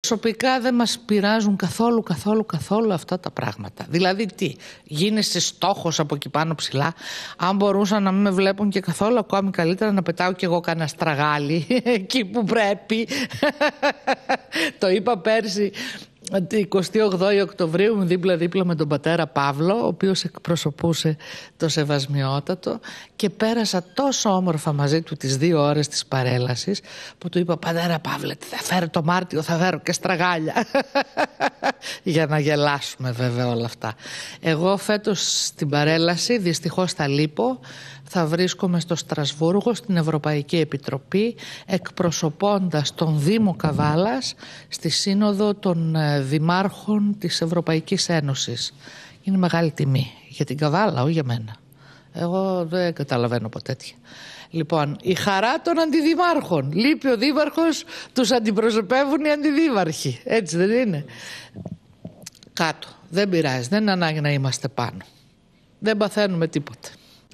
Προσωπικά δεν μας πειράζουν καθόλου, καθόλου, καθόλου αυτά τα πράγματα. Δηλαδή τι, γίνεσαι στόχος από εκεί πάνω ψηλά. Αν μπορούσα να μην με βλέπουν και καθόλου, ακόμη καλύτερα να πετάω κι εγώ κανένα στραγάλι εκεί που πρέπει. Το είπα πέρσι 28 Οκτωβρίου δίπλα-δίπλα με τον πατέρα Παύλο ο οποίος εκπροσωπούσε το Σεβασμιότατο και πέρασα τόσο όμορφα μαζί του τις δύο ώρες της παρέλασης που του είπα «Πατέρα Παύλε, θα φέρω το Μάρτιο, θα φέρω και στραγάλια» για να γελάσουμε βέβαια όλα αυτά. Εγώ φέτος στην παρέλαση, δυστυχώς θα λείπω, θα βρίσκομαι στο Στρασβούργο, στην Ευρωπαϊκή Επιτροπή, εκπροσωπώντας τον Δήμο Καβάλας στη Σύνοδο των ε, Δημάρχων της Ευρωπαϊκής Ένωσης. Είναι μεγάλη τιμή για την Καβάλα, όχι για μένα. Εγώ δεν καταλαβαίνω ποτέ τέτοια. Λοιπόν, η χαρά των αντιδημάρχων. Λείπει ο δήμαρχος, τους αντιπροσωπεύουν οι αντιδήμαρχοι. Έτσι δεν είναι κάτω. Δεν πειράζει, δεν είναι ανάγκη να είμαστε πάνω. Δεν παθαίνουμε τίποτα.